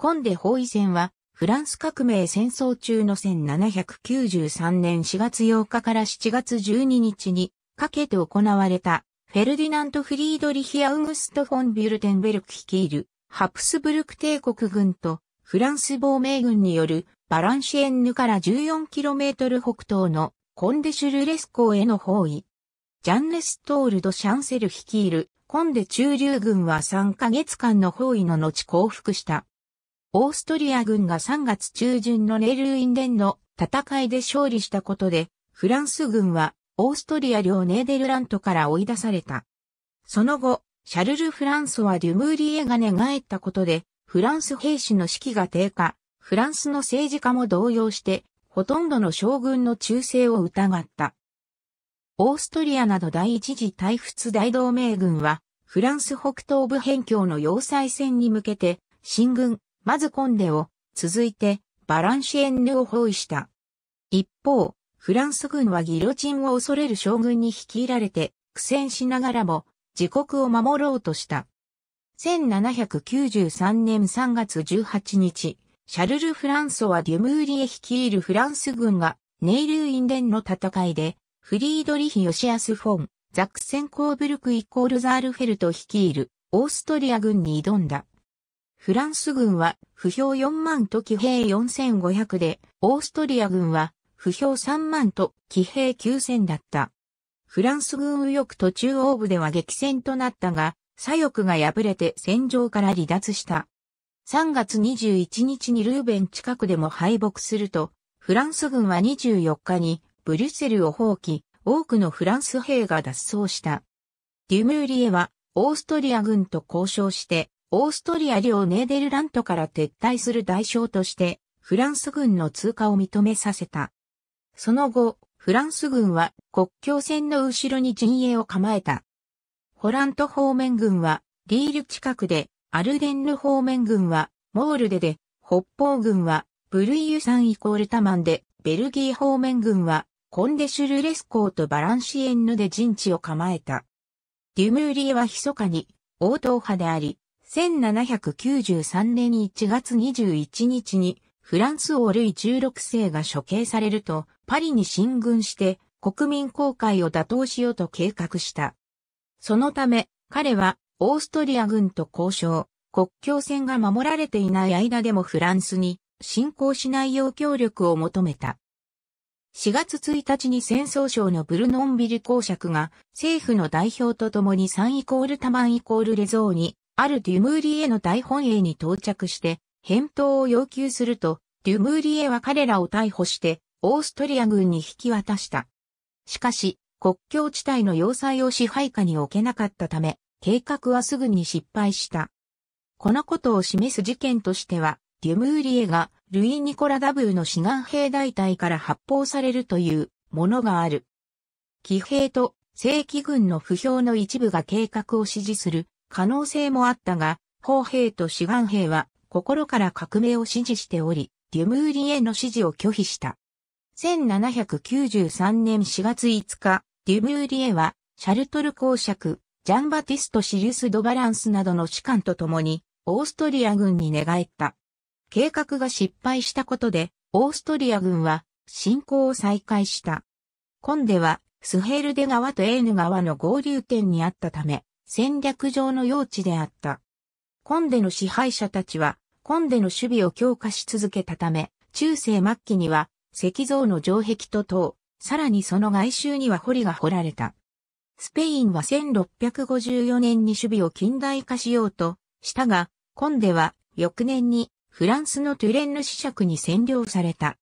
コンデ包囲戦は、フランス革命戦争中の1793年4月8日から7月12日にかけて行われた、フェルディナント・フリードリヒ・アウグスト・フォン・ビュルテンベルク率いる、ハプスブルク帝国軍と、フランス亡命軍による、バランシエンヌから 14km 北東のコンデシュルレス港への包囲。ジャンネストールド・シャンセル率いるコンデ駐留軍は3ヶ月間の包囲の後降伏した。オーストリア軍が3月中旬のネルルィンデンの戦いで勝利したことで、フランス軍はオーストリア領ネーデルラントから追い出された。その後、シャルル・フランソはデュムーリエが寝返ったことで、フランス兵士の士気が低下、フランスの政治家も動揺して、ほとんどの将軍の忠誠を疑った。オーストリアなど第一次大仏大同盟軍は、フランス北東部辺境の要塞戦に向けて、進軍、まずコンデを、続いて、バランシエンヌを包囲した。一方、フランス軍はギロチンを恐れる将軍に率いられて、苦戦しながらも、自国を守ろうとした。1793年3月18日、シャルル・フランソはデュムーリエ率いるフランス軍が、ネイルインデンの戦いで、フリードリヒ・ヨシアス・フォン、ザクセン・コーブルクイコール・ザールフェルト率いる、オーストリア軍に挑んだ。フランス軍は不評4万と騎兵4500で、オーストリア軍は不評3万と騎兵9000だった。フランス軍右翼と中央部では激戦となったが、左翼が敗れて戦場から離脱した。3月21日にルーベン近くでも敗北すると、フランス軍は24日にブリュッセルを放棄、多くのフランス兵が脱走した。デュムーリエはオーストリア軍と交渉してオーストリア領ネーデルラントから撤退する代償として、フランス軍の通過を認めさせた。その後、フランス軍は国境線の後ろに陣営を構えた。ホラント方面軍はリール近くで、アルデンヌ方面軍はモールデで、北方軍はブルイユ山イコールタマンで、ベルギー方面軍はコンデシュルレスコーとバランシエンヌで陣地を構えた。デュムーリエは密かに応答派であり、1793年1月21日にフランス王ルイ16世が処刑されるとパリに進軍して国民公開を打倒しようと計画した。そのため彼はオーストリア軍と交渉、国境線が守られていない間でもフランスに侵攻しないよう協力を求めた。4月1日に戦争省のブルノンビル公爵が政府の代表と共に3イコールタマンイコールレゾーにあるデュムーリエの大本営に到着して、返答を要求すると、デュムーリエは彼らを逮捕して、オーストリア軍に引き渡した。しかし、国境地帯の要塞を支配下に置けなかったため、計画はすぐに失敗した。このことを示す事件としては、デュムーリエがルイ・ニコラ・ダブーの志願兵大隊から発砲されるというものがある。騎兵と正規軍の不評の一部が計画を支持する可能性もあったが、砲兵と志願兵は心から革命を支持しており、デュムーリへの支持を拒否した。1793年4月5日、デュムーリエは、シャルトル公爵、ジャンバティスト・シリウス・ド・バランスなどの士官と共に、オーストリア軍に寝返った。計画が失敗したことで、オーストリア軍は、侵攻を再開した。今では、スヘルデ川とエーヌ川の合流点にあったため、戦略上の用地であった。コンデの支配者たちは、コンデの守備を強化し続けたため、中世末期には、石像の城壁と塔、さらにその外周には堀が掘られた。スペインは1654年に守備を近代化しようとしたが、コンデは翌年にフランスのトゥレンヌ子爵に占領された。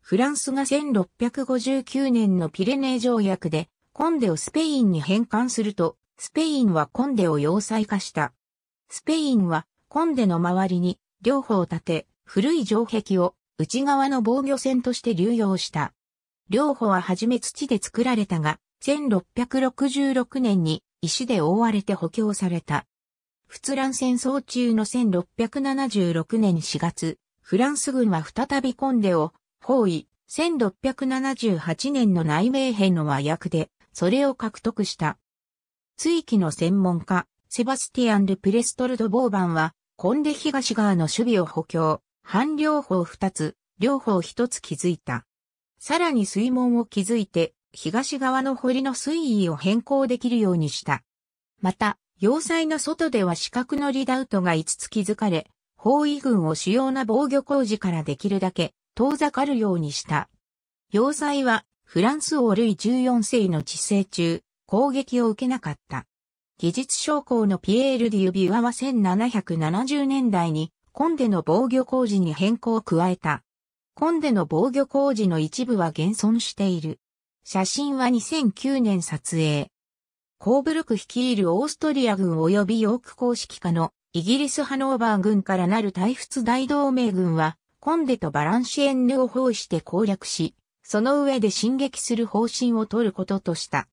フランスが1659年のピレネー条約でコンデをスペインに返還すると、スペインはコンデを要塞化した。スペインはコンデの周りに両方建て、古い城壁を内側の防御線として流用した。両方は初め土で作られたが、1666年に石で覆われて補強された。仏乱戦争中の1676年4月、フランス軍は再びコンデを包囲、1678年の内命兵の和訳で、それを獲得した。水域の専門家、セバスティアン・ル・プレストルド・ボーバンは、コンデ東側の守備を補強、反両方二つ、両方一つ築いた。さらに水門を築いて、東側の堀の水位を変更できるようにした。また、要塞の外では四角のリダウトが5つ築かれ、包囲軍を主要な防御工事からできるだけ遠ざかるようにした。要塞はフランス王類14世の治世中、攻撃を受けなかった。技術将校のピエール・デュ・ビュアは1770年代にコンデの防御工事に変更を加えた。コンデの防御工事の一部は現存している。写真は2009年撮影。コーブルク率いるオーストリア軍及びヨーク公式下のイギリスハノーバー軍からなる大仏大同盟軍はコンデとバランシエンヌを包囲して攻略し、その上で進撃する方針を取ることとした。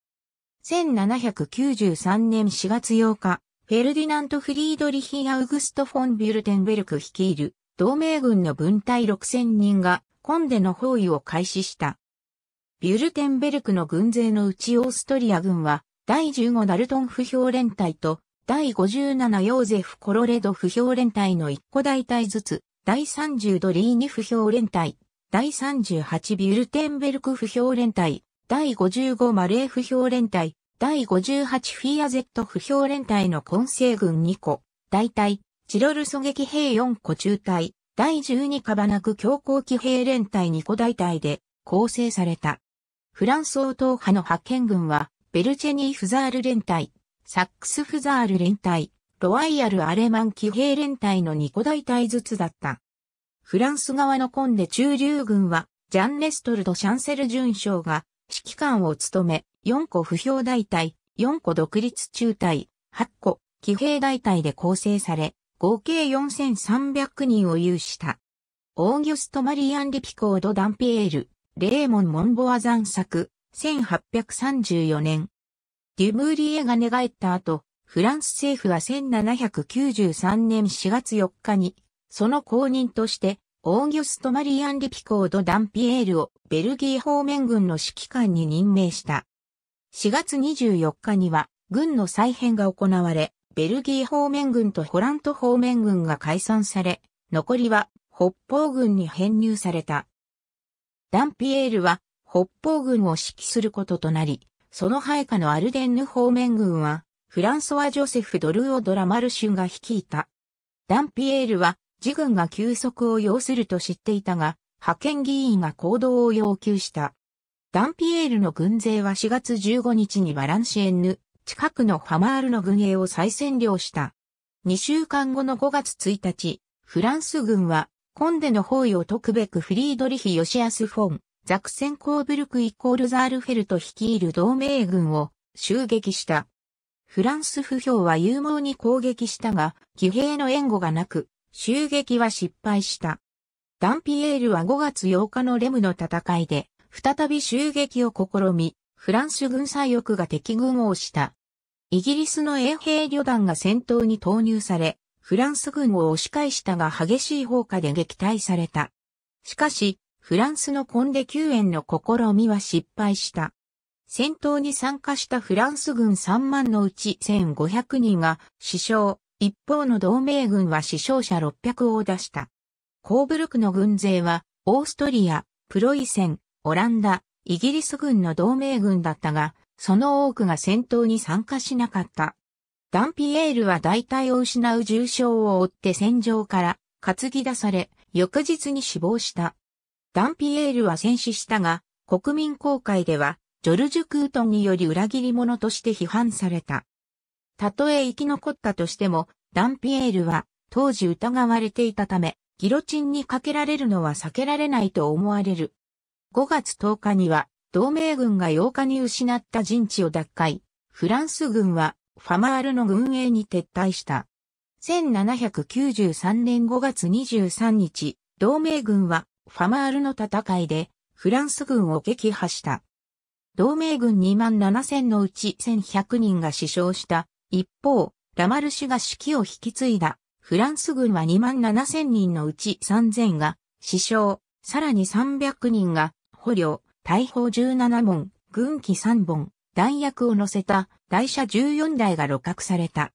1793年4月8日、フェルディナント・フリードリヒ・アウグスト・フォン・ビュルテンベルク率いる同盟軍の分隊6000人がコンデの包囲を開始した。ビュルテンベルクの軍勢のうちオーストリア軍は第15ダルトン不評連隊と第57ヨーゼフ・コロレド不評連隊の1個大隊ずつ、第30ドリーニ不評連隊、第38ビュルテンベルク不評連隊、第55マレー不評連隊、第58フィアゼット不評連隊の混成軍2個、大隊、チロル狙撃兵4個中隊、第12カバナク強行騎兵連隊2個大隊で構成された。フランス王党派の派遣軍は、ベルチェニー・フザール連隊、サックス・フザール連隊、ロワイヤル・アレマン騎兵連隊の2個大隊ずつだった。フランス側のコンデ駐留軍は、ジャン・レストルド・シャンセル准将が指揮官を務め、4個不評大隊、4個独立中隊、8個騎兵大隊で構成され、合計4300人を有した。オーギュスト・マリアン・リピコード・ダンピエール、レーモン・モンボア残作、1834年。デュムーリエが寝返った後、フランス政府は1793年4月4日に、その公認として、オーギュスト・マリアン・リピコード・ダンピエールをベルギー方面軍の指揮官に任命した。4月24日には軍の再編が行われ、ベルギー方面軍とホラント方面軍が解散され、残りは北方軍に編入された。ダンピエールは北方軍を指揮することとなり、その配下のアルデンヌ方面軍は、フランソワ・ジョセフ・ドルオ・ドラ・マルシュンが率いた。ダンピエールは自軍が休息を要すると知っていたが、派遣議員が行動を要求した。ダンピエールの軍勢は4月15日にバランシエンヌ、近くのファマールの軍営を再占領した。2週間後の5月1日、フランス軍は、コンデの包囲を解くべくフリードリヒ・ヨシアス・フォン、ザクセン・コーブルク・イコール・ザールフェルト率いる同盟軍を襲撃した。フランス不評は勇猛に攻撃したが、騎兵の援護がなく、襲撃は失敗した。ダンピエールは5月8日のレムの戦いで、再び襲撃を試み、フランス軍左翼が敵軍を押した。イギリスの衛兵旅団が戦闘に投入され、フランス軍を押し返したが激しい砲火で撃退された。しかし、フランスのコンデ救援の試みは失敗した。戦闘に参加したフランス軍3万のうち1500人が死傷、一方の同盟軍は死傷者600を出した。コーブルクの軍勢は、オーストリア、プロイセン、オランダ、イギリス軍の同盟軍だったが、その多くが戦闘に参加しなかった。ダンピエールは大体を失う重傷を負って戦場から担ぎ出され、翌日に死亡した。ダンピエールは戦死したが、国民公会では、ジョルジュ・クートンにより裏切り者として批判された。たとえ生き残ったとしても、ダンピエールは当時疑われていたため、ギロチンにかけられるのは避けられないと思われる。5月10日には、同盟軍が8日に失った陣地を奪回、フランス軍はファマールの軍営に撤退した。1793年5月23日、同盟軍はファマールの戦いでフランス軍を撃破した。同盟軍2万7000のうち1100人が死傷した一方、ラマルシュが指揮を引き継いだフランス軍は2万7千人のうち3千が死傷、さらに300人が捕虜、大砲17門、軍機3本、弾薬を乗せた台車14台が露獲された。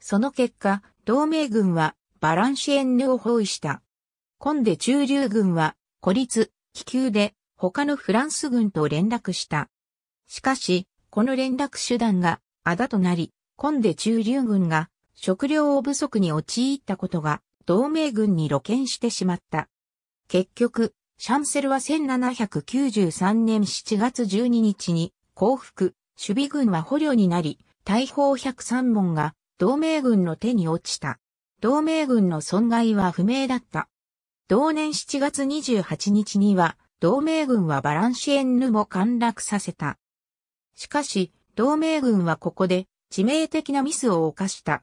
その結果、同盟軍はバランシエンヌを包囲した。コンデ中流軍は孤立、気球で他のフランス軍と連絡した。しかし、この連絡手段があだとなり、コンデ駐留軍が食料不足に陥ったことが同盟軍に露見してしまった。結局、シャンセルは1793年7月12日に降伏、守備軍は捕虜になり、大砲103門が同盟軍の手に落ちた。同盟軍の損害は不明だった。同年7月28日には、同盟軍はバランシエンヌも陥落させた。しかし、同盟軍はここで致命的なミスを犯した。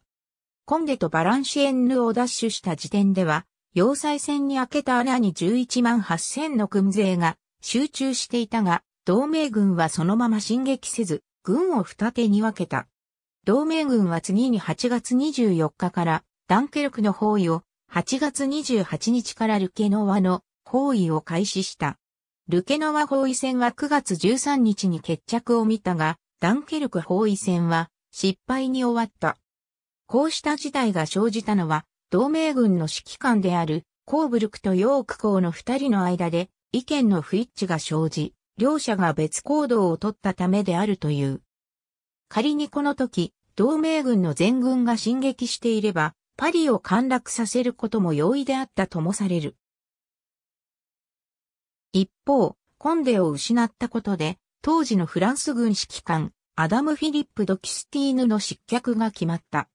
コンデとバランシエンヌを奪取した時点では、要塞戦に開けた穴に11万8000の軍勢が集中していたが、同盟軍はそのまま進撃せず、軍を二手に分けた。同盟軍は次に8月24日からダンケルクの包囲を、8月28日からルケノワの包囲を開始した。ルケノワ包囲戦は9月13日に決着を見たが、ダンケルク包囲戦は失敗に終わった。こうした事態が生じたのは、同盟軍の指揮官である、コーブルクとヨーク公の二人の間で、意見の不一致が生じ、両者が別行動をとったためであるという。仮にこの時、同盟軍の全軍が進撃していれば、パリを陥落させることも容易であったともされる。一方、コンデを失ったことで、当時のフランス軍指揮官、アダム・フィリップ・ドキスティーヌの失脚が決まった。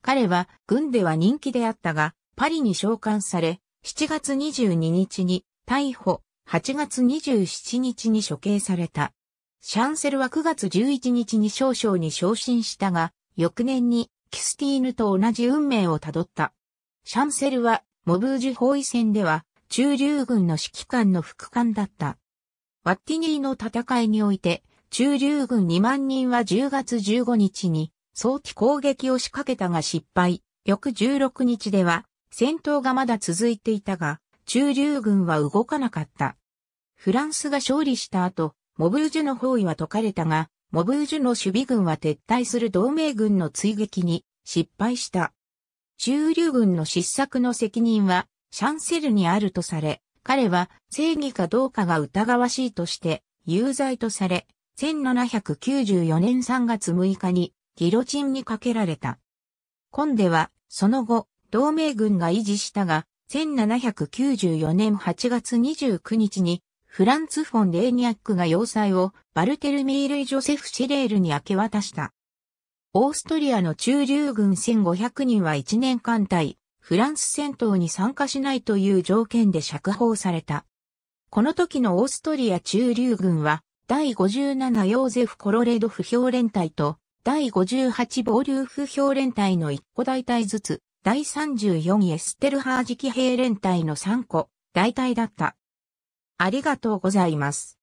彼は軍では人気であったが、パリに召喚され、7月22日に逮捕、8月27日に処刑された。シャンセルは9月11日に少々に昇進したが、翌年にキスティーヌと同じ運命をたどった。シャンセルはモブージュ包囲戦では中流軍の指揮官の副官だった。ワッティニーの戦いにおいて駐留軍2万人は10月15日に早期攻撃を仕掛けたが失敗。翌16日では戦闘がまだ続いていたが、駐留軍は動かなかった。フランスが勝利した後、モブージュの包囲は解かれたが、モブージュの守備軍は撤退する同盟軍の追撃に失敗した。駐留軍の失策の責任はシャンセルにあるとされ、彼は正義かどうかが疑わしいとして有罪とされ、1794年3月6日にギロチンにかけられた。コンデは、その後、同盟軍が維持したが、1794年8月29日に、フランツ・フォン・レーニャックが要塞をバルテルミール・ジョセフ・シレールに明け渡した。オーストリアの中流軍1500人は1年間対、フランス戦闘に参加しないという条件で釈放された。この時のオーストリア中流軍は、第57ヨーゼフ・コロレド不評連隊と、第58暴流不評連隊の1個大隊ずつ、第34エステルハージキ兵連隊の3個大隊だった。ありがとうございます。